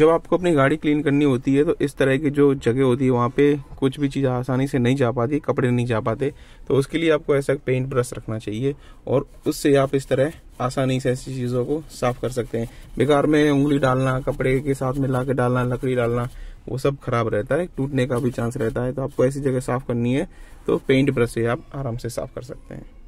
जब आपको अपनी गाड़ी क्लीन करनी होती है तो इस तरह की जो जगह होती है वहाँ पे कुछ भी चीज़ आसानी से नहीं जा पाती कपड़े नहीं जा पाते तो उसके लिए आपको ऐसा पेंट ब्रश रखना चाहिए और उससे आप इस तरह आसानी से ऐसी चीज़ों को साफ कर सकते हैं बेकार में उंगली डालना कपड़े के साथ में ला के डालना लकड़ी डालना वो सब खराब रहता है टूटने का भी चांस रहता है तो आपको ऐसी जगह साफ करनी है तो पेंट ब्रश से आप आराम से साफ कर सकते हैं